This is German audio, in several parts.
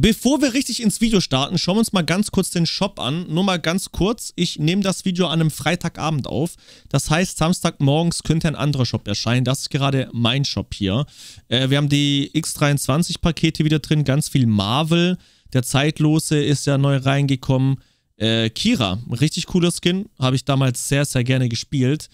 Bevor wir richtig ins Video starten, schauen wir uns mal ganz kurz den Shop an. Nur mal ganz kurz, ich nehme das Video an einem Freitagabend auf. Das heißt, Samstagmorgens könnte ein anderer Shop erscheinen. Das ist gerade mein Shop hier. Äh, wir haben die X23-Pakete wieder drin, ganz viel Marvel. Der Zeitlose ist ja neu reingekommen. Äh, Kira, richtig cooler Skin, habe ich damals sehr, sehr gerne gespielt.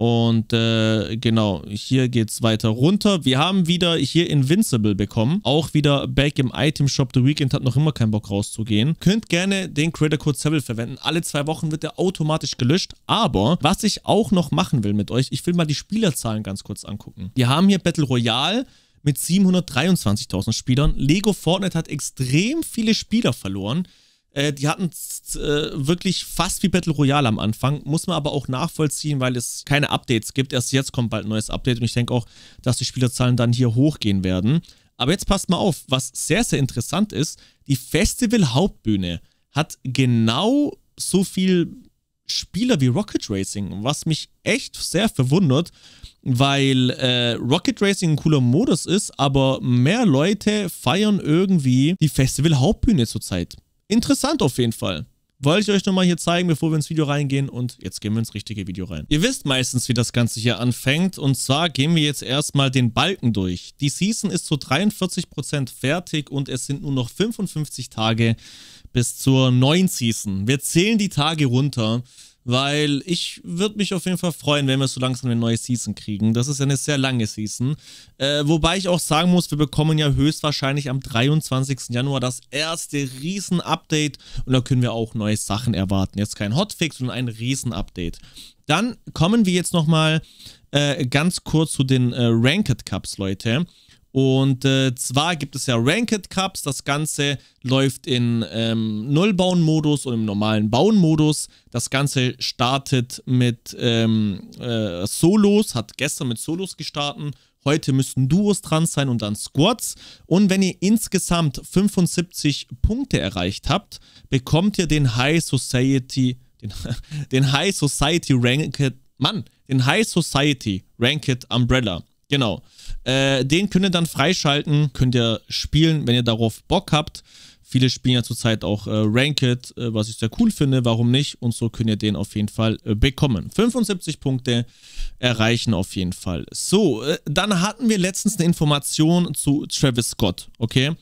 Und äh, genau, hier geht's weiter runter. Wir haben wieder hier Invincible bekommen. Auch wieder back im Item Shop. The Weekend hat noch immer keinen Bock rauszugehen. Könnt gerne den Creator Code Seville verwenden. Alle zwei Wochen wird der automatisch gelöscht. Aber was ich auch noch machen will mit euch, ich will mal die Spielerzahlen ganz kurz angucken. Wir haben hier Battle Royale mit 723.000 Spielern. Lego Fortnite hat extrem viele Spieler verloren. Äh, die hatten äh, wirklich fast wie Battle Royale am Anfang. Muss man aber auch nachvollziehen, weil es keine Updates gibt. Erst jetzt kommt bald ein neues Update und ich denke auch, dass die Spielerzahlen dann hier hochgehen werden. Aber jetzt passt mal auf, was sehr, sehr interessant ist: die Festival-Hauptbühne hat genau so viel Spieler wie Rocket Racing, was mich echt sehr verwundert, weil äh, Rocket Racing ein cooler Modus ist, aber mehr Leute feiern irgendwie die Festival-Hauptbühne zurzeit. Interessant auf jeden Fall. Wollte ich euch nochmal hier zeigen, bevor wir ins Video reingehen und jetzt gehen wir ins richtige Video rein. Ihr wisst meistens, wie das Ganze hier anfängt und zwar gehen wir jetzt erstmal den Balken durch. Die Season ist zu 43% fertig und es sind nur noch 55 Tage bis zur neuen Season. Wir zählen die Tage runter weil ich würde mich auf jeden Fall freuen, wenn wir so langsam eine neue Season kriegen. Das ist ja eine sehr lange Season. Äh, wobei ich auch sagen muss, wir bekommen ja höchstwahrscheinlich am 23. Januar das erste Riesen-Update und da können wir auch neue Sachen erwarten. Jetzt kein Hotfix, sondern ein Riesen-Update. Dann kommen wir jetzt nochmal äh, ganz kurz zu den äh, Ranked Cups, Leute. Und äh, zwar gibt es ja Ranked Cups. Das Ganze läuft in ähm, Nullbauen-Modus und im normalen Bauen-Modus. Das Ganze startet mit ähm, äh, Solos, hat gestern mit Solos gestartet. Heute müssten Duos dran sein und dann Squads. Und wenn ihr insgesamt 75 Punkte erreicht habt, bekommt ihr den High Society, den, den High Society Ranked, Mann, den High Society Ranked Umbrella. Genau. Äh, den könnt ihr dann freischalten, könnt ihr spielen, wenn ihr darauf Bock habt. Viele spielen ja zurzeit auch äh, Ranked, äh, was ich sehr cool finde, warum nicht? Und so könnt ihr den auf jeden Fall äh, bekommen. 75 Punkte erreichen auf jeden Fall. So, äh, dann hatten wir letztens eine Information zu Travis Scott, okay?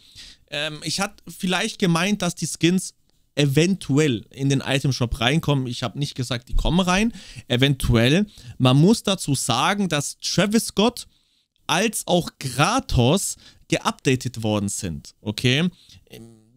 Ähm, ich hatte vielleicht gemeint, dass die Skins eventuell in den Itemshop reinkommen. Ich habe nicht gesagt, die kommen rein. Eventuell. Man muss dazu sagen, dass Travis Scott als auch Kratos geupdatet worden sind, okay?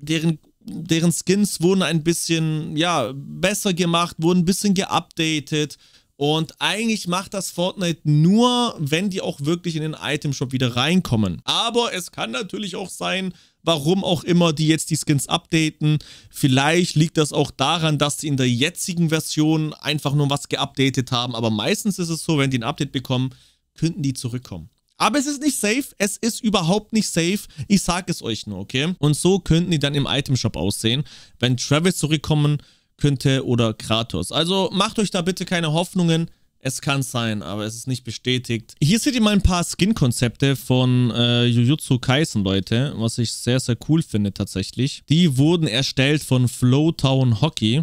Deren, deren Skins wurden ein bisschen, ja, besser gemacht, wurden ein bisschen geupdatet. Und eigentlich macht das Fortnite nur, wenn die auch wirklich in den Itemshop wieder reinkommen. Aber es kann natürlich auch sein, warum auch immer die jetzt die Skins updaten. Vielleicht liegt das auch daran, dass sie in der jetzigen Version einfach nur was geupdatet haben. Aber meistens ist es so, wenn die ein Update bekommen, könnten die zurückkommen. Aber es ist nicht safe. Es ist überhaupt nicht safe. Ich sage es euch nur, okay? Und so könnten die dann im Itemshop aussehen, wenn Travis zurückkommen könnte oder Kratos. Also macht euch da bitte keine Hoffnungen. Es kann sein, aber es ist nicht bestätigt. Hier seht ihr mal ein paar Skin-Konzepte von äh, Jujutsu Kaisen, Leute, was ich sehr, sehr cool finde tatsächlich. Die wurden erstellt von Flowtown Hockey.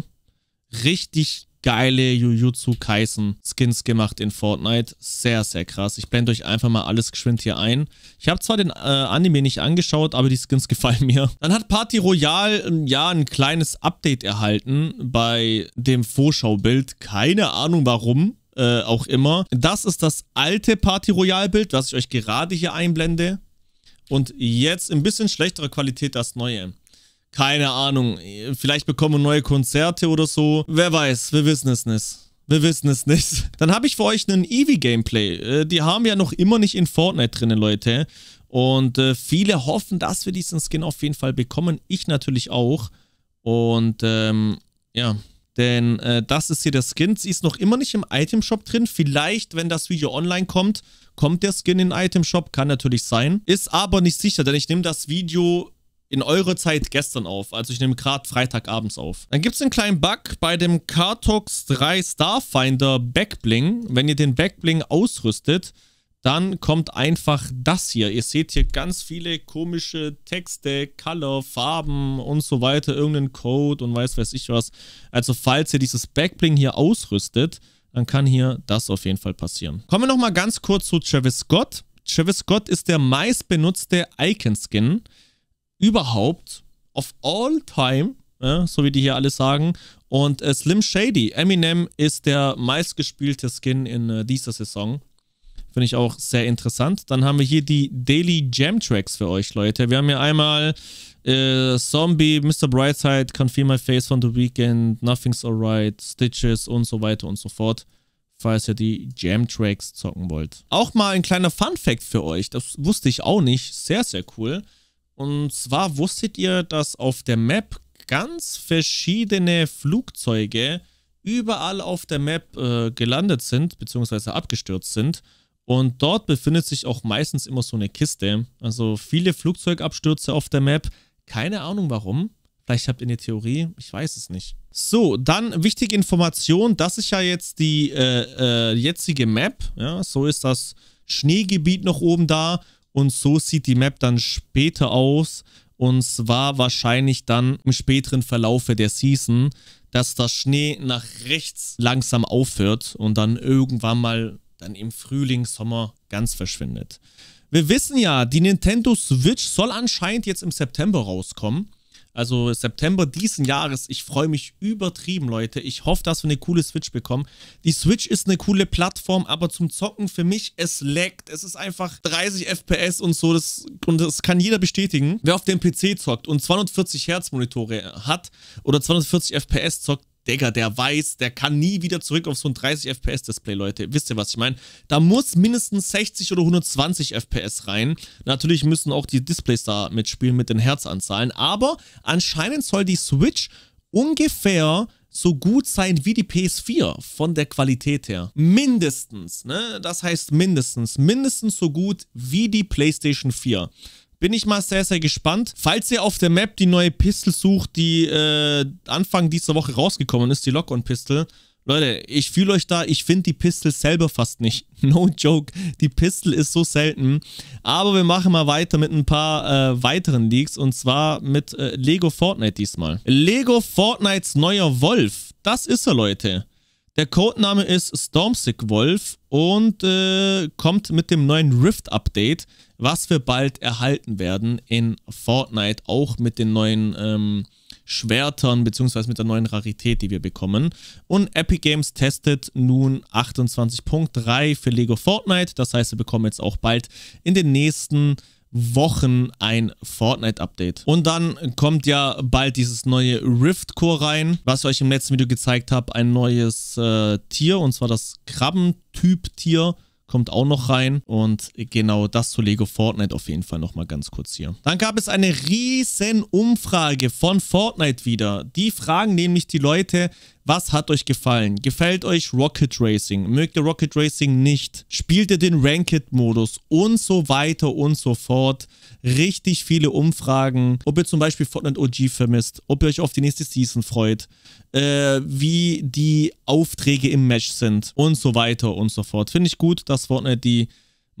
Richtig geile Jujutsu Kaisen Skins gemacht in Fortnite. Sehr, sehr krass. Ich blende euch einfach mal alles geschwind hier ein. Ich habe zwar den äh, Anime nicht angeschaut, aber die Skins gefallen mir. Dann hat Party Royale ähm, ja ein kleines Update erhalten bei dem Vorschaubild. Keine Ahnung warum. Äh, auch immer. Das ist das alte Party Royale Bild, was ich euch gerade hier einblende. Und jetzt in bisschen schlechterer Qualität das neue. Keine Ahnung. Vielleicht bekommen wir neue Konzerte oder so. Wer weiß, wir wissen es nicht. Wir wissen es nicht. Dann habe ich für euch einen Eevee-Gameplay. Äh, die haben wir ja noch immer nicht in Fortnite drinnen, Leute. Und äh, viele hoffen, dass wir diesen Skin auf jeden Fall bekommen. Ich natürlich auch. Und ähm, ja, denn äh, das ist hier der Skin. Sie ist noch immer nicht im Item-Shop drin. Vielleicht, wenn das Video online kommt, kommt der Skin in den Item-Shop. Kann natürlich sein. Ist aber nicht sicher, denn ich nehme das Video in eure Zeit gestern auf. Also ich nehme gerade Freitagabends auf. Dann gibt es einen kleinen Bug bei dem Kartox 3 Starfinder Backbling. Wenn ihr den Backbling ausrüstet, dann kommt einfach das hier. Ihr seht hier ganz viele komische Texte, Color, Farben und so weiter, irgendeinen Code und weiß weiß ich was. Also falls ihr dieses Backbling hier ausrüstet, dann kann hier das auf jeden Fall passieren. Kommen wir nochmal ganz kurz zu Travis Scott. Travis Scott ist der meistbenutzte Icon-Skin überhaupt of all time, ja, so wie die hier alle sagen. Und äh, Slim Shady, Eminem ist der meistgespielte Skin in äh, dieser Saison. Finde ich auch sehr interessant. Dann haben wir hier die Daily Jam Tracks für euch, Leute. Wir haben hier einmal äh, Zombie, Mr. Brightside, Confirm My Face von The Weekend, Nothing's Alright, Stitches und so weiter und so fort falls ihr die Jam-Tracks zocken wollt. Auch mal ein kleiner Fun-Fact für euch, das wusste ich auch nicht, sehr, sehr cool. Und zwar wusstet ihr, dass auf der Map ganz verschiedene Flugzeuge überall auf der Map äh, gelandet sind, beziehungsweise abgestürzt sind. Und dort befindet sich auch meistens immer so eine Kiste. Also viele Flugzeugabstürze auf der Map. Keine Ahnung warum. Vielleicht habt ihr eine Theorie, ich weiß es nicht. So, dann wichtige Information, das ist ja jetzt die äh, äh, jetzige Map. Ja, so ist das Schneegebiet noch oben da und so sieht die Map dann später aus. Und zwar wahrscheinlich dann im späteren Verlaufe der Season, dass der Schnee nach rechts langsam aufhört und dann irgendwann mal dann im Frühling, Sommer ganz verschwindet. Wir wissen ja, die Nintendo Switch soll anscheinend jetzt im September rauskommen. Also September diesen Jahres. Ich freue mich übertrieben, Leute. Ich hoffe, dass wir eine coole Switch bekommen. Die Switch ist eine coole Plattform, aber zum Zocken für mich, es laggt. Es ist einfach 30 FPS und so. Das, und das kann jeder bestätigen. Wer auf dem PC zockt und 240 Hertz Monitore hat oder 240 FPS zockt, Digga, der weiß, der kann nie wieder zurück auf so ein 30 FPS Display, Leute. Wisst ihr, was ich meine? Da muss mindestens 60 oder 120 FPS rein. Natürlich müssen auch die Displays da mitspielen mit den Herzanzahlen. Aber anscheinend soll die Switch ungefähr so gut sein wie die PS4 von der Qualität her. Mindestens, ne? Das heißt mindestens, mindestens so gut wie die PlayStation 4. Bin ich mal sehr, sehr gespannt. Falls ihr auf der Map die neue Pistol sucht, die äh, Anfang dieser Woche rausgekommen ist, die Lock-on-Pistol, Leute, ich fühle euch da, ich finde die Pistol selber fast nicht. No joke, die Pistol ist so selten. Aber wir machen mal weiter mit ein paar äh, weiteren Leaks und zwar mit äh, Lego Fortnite diesmal. Lego Fortnites neuer Wolf, das ist er, Leute. Der Codename ist Stormsick Wolf und äh, kommt mit dem neuen Rift-Update, was wir bald erhalten werden in Fortnite, auch mit den neuen ähm, Schwertern bzw. mit der neuen Rarität, die wir bekommen. Und Epic Games testet nun 28.3 für Lego Fortnite, das heißt, wir bekommen jetzt auch bald in den nächsten Wochen ein Fortnite-Update. Und dann kommt ja bald dieses neue Rift Core rein, was ich euch im letzten Video gezeigt habe. Ein neues äh, Tier, und zwar das krabben typ tier kommt auch noch rein. Und genau das zu Lego Fortnite auf jeden Fall nochmal ganz kurz hier. Dann gab es eine riesen Umfrage von Fortnite wieder. Die fragen nämlich die Leute, was hat euch gefallen? Gefällt euch Rocket Racing? Mögt ihr Rocket Racing nicht? Spielt ihr den Ranked-Modus? Und so weiter und so fort. Richtig viele Umfragen, ob ihr zum Beispiel Fortnite OG vermisst, ob ihr euch auf die nächste Season freut, äh, wie die Aufträge im Match sind und so weiter und so fort. Finde ich gut, dass Fortnite die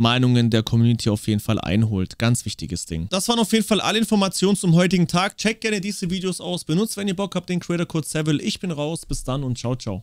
Meinungen der Community auf jeden Fall einholt. Ganz wichtiges Ding. Das waren auf jeden Fall alle Informationen zum heutigen Tag. Checkt gerne diese Videos aus. Benutzt, wenn ihr Bock habt, den Creator Code Seville. Ich bin raus. Bis dann und ciao, ciao.